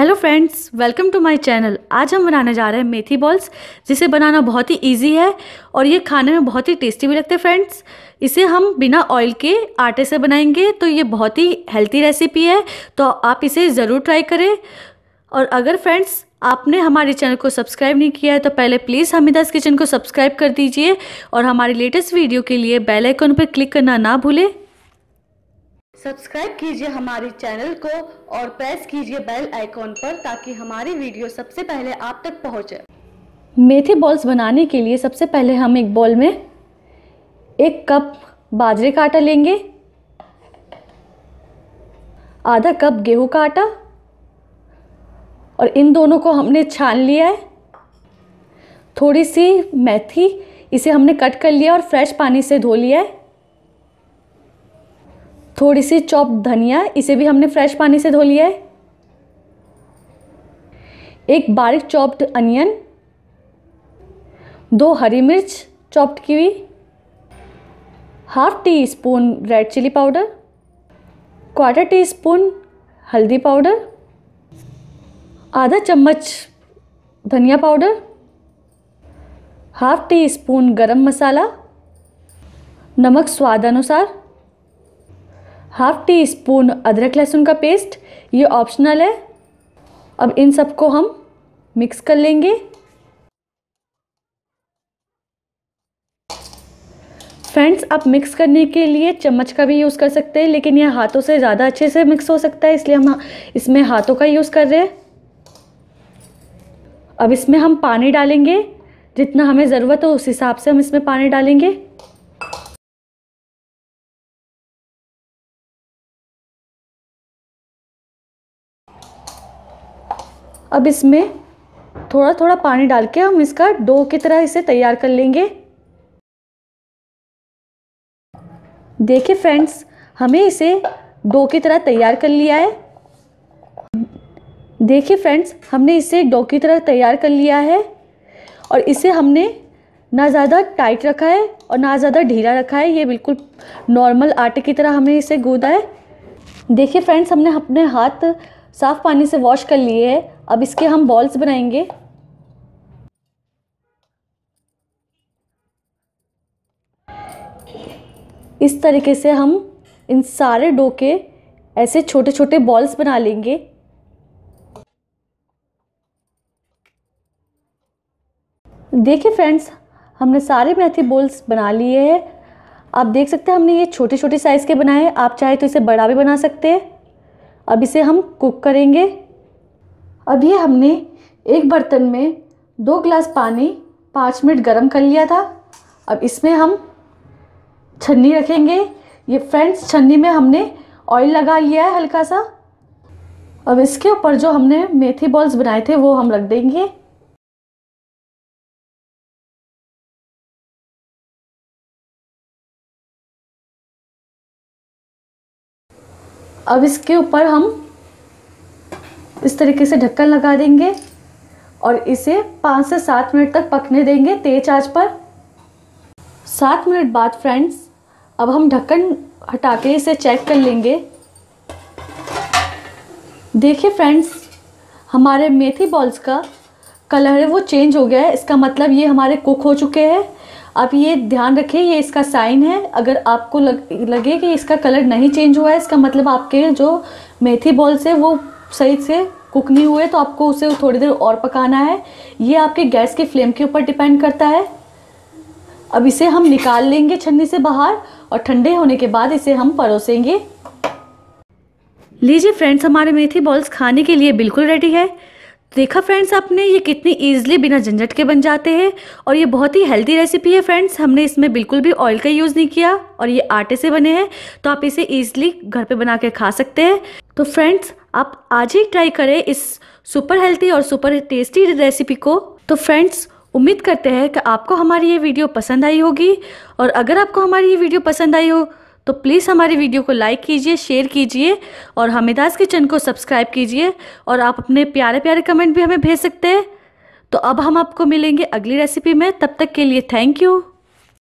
Hello friends welcome to my channel आज हम बनाने जा रहे हैं मेथी बॉल्स जिसे बनाना बहुत ही इजी है और ये खाने में बहुत ही टेस्टी भी लगते हैं फ्रेंड्स इसे हम बिना ऑयल के आटे से बनाएंगे तो ये बहुत ही हेल्थी रेसिपी है तो आप इसे ज़रूर ट्राई करें और अगर फ्रेंड्स आपने हमारे चैनल को सब्सक्राइब नहीं किया है तो पहले प्लीज़ हमिदास किचन को सब्सक्राइब कर दीजिए और हमारी लेटेस्ट वीडियो के लिए बेलाइकॉन पर क्लिक करना ना भूलें सब्सक्राइब कीजिए हमारे चैनल को और प्रेस कीजिए बेल आइकॉन पर ताकि हमारी वीडियो सबसे पहले आप तक पहुंचे। मेथी बॉल्स बनाने के लिए सबसे पहले हम एक बॉल में एक कप बाजरे का आटा लेंगे आधा कप गेहूं का आटा और इन दोनों को हमने छान लिया है थोड़ी सी मेथी इसे हमने कट कर लिया और फ्रेश पानी से धो लिया है थोड़ी सी चॉप धनिया इसे भी हमने फ्रेश पानी से धो लिया है एक बारीक चॉप्ड अनियन दो हरी मिर्च चॉप्ड की हुई half teaspoon red chilli powder quarter teaspoon हल्दी पाउडर आधा चम्मच धनिया पाउडर हाफ टी स्पून गरम मसाला नमक स्वाद अनुसार हाफ टी स्पून अदरक लहसुन का पेस्ट ये ऑप्शनल है अब इन सबको हम मिक्स कर लेंगे फ्रेंड्स आप मिक्स करने के लिए चम्मच का भी यूज़ कर सकते हैं लेकिन यह हाथों से ज़्यादा अच्छे से मिक्स हो सकता है इसलिए हम इसमें हाथों का यूज़ कर रहे हैं अब इसमें हम पानी डालेंगे जितना हमें ज़रूरत हो उस हिसाब से हम इसमें पानी डालेंगे अब इसमें थोड़ा थोड़ा पानी डाल के हम इसका डो की तरह इसे तैयार कर लेंगे देखिए फ्रेंड्स हमें इसे डो की तरह तैयार कर लिया है देखिए फ्रेंड्स हमने इसे डो की तरह तैयार कर लिया है और इसे हमने ना ज़्यादा टाइट रखा है और ना ज़्यादा ढीला रखा है ये बिल्कुल नॉर्मल आटे की तरह हमने इसे गूदा है देखिए फ्रेंड्स हमने अपने हाथ साफ़ पानी से वॉश कर लिए है अब इसके हम बॉल्स बनाएंगे इस तरीके से हम इन सारे डो के ऐसे छोटे छोटे बॉल्स बना लेंगे देखिए फ्रेंड्स हमने सारे मैथी बॉल्स बना लिए हैं आप देख सकते हैं हमने ये छोटे छोटे साइज़ के बनाए आप चाहे तो इसे बड़ा भी बना सकते हैं अब इसे हम कुक करेंगे अभी हमने एक बर्तन में दो ग्लास पानी पाँच मिनट गर्म कर लिया था अब इसमें हम छन्नी रखेंगे ये फ्रेंड्स छन्नी में हमने ऑयल लगा लिया है हल्का सा अब इसके ऊपर जो हमने मेथी बॉल्स बनाए थे वो हम रख देंगे अब इसके ऊपर हम इस तरीके से ढक्कन लगा देंगे और इसे पाँच से सात मिनट तक पकने देंगे तेज आंच पर सात मिनट बाद फ्रेंड्स अब हम ढक्कन हटा के इसे चेक कर लेंगे देखिए फ्रेंड्स हमारे मेथी बॉल्स का कलर है वो चेंज हो गया है इसका मतलब ये हमारे कुक हो चुके हैं आप ये ध्यान रखें ये इसका साइन है अगर आपको लग, लगे कि इसका कलर नहीं चेंज हुआ है इसका मतलब आपके जो मेथी बॉल्स है वो सही से कुक नहीं हुए तो आपको उसे थोड़ी देर और पकाना है ये आपके गैस के फ्लेम के ऊपर डिपेंड करता है अब इसे हम निकाल लेंगे छन्नी से बाहर और ठंडे होने के बाद इसे हम परोसेंगे लीजिए फ्रेंड्स हमारे मेथी बॉल्स खाने के लिए बिल्कुल रेडी है तो देखा फ्रेंड्स आपने ये कितनी ईजिली बिना झंझट के बन जाते हैं और ये बहुत ही हेल्दी रेसिपी है फ्रेंड्स हमने इसमें बिल्कुल भी ऑयल का यूज़ नहीं किया और ये आटे से बने हैं तो आप इसे ईजिली घर पे बना के खा सकते हैं तो फ्रेंड्स आप आज ही ट्राई करें इस सुपर हेल्थी और सुपर टेस्टी रेसिपी को तो फ्रेंड्स उम्मीद करते हैं कि आपको हमारी ये वीडियो पसंद आई होगी और अगर आपको हमारी ये वीडियो पसंद आई हो तो प्लीज़ हमारी वीडियो को लाइक कीजिए शेयर कीजिए और हमिदास किचन को सब्सक्राइब कीजिए और आप अपने प्यारे प्यारे कमेंट भी हमें भेज सकते हैं तो अब हम आपको मिलेंगे अगली रेसिपी में तब तक के लिए थैंक यू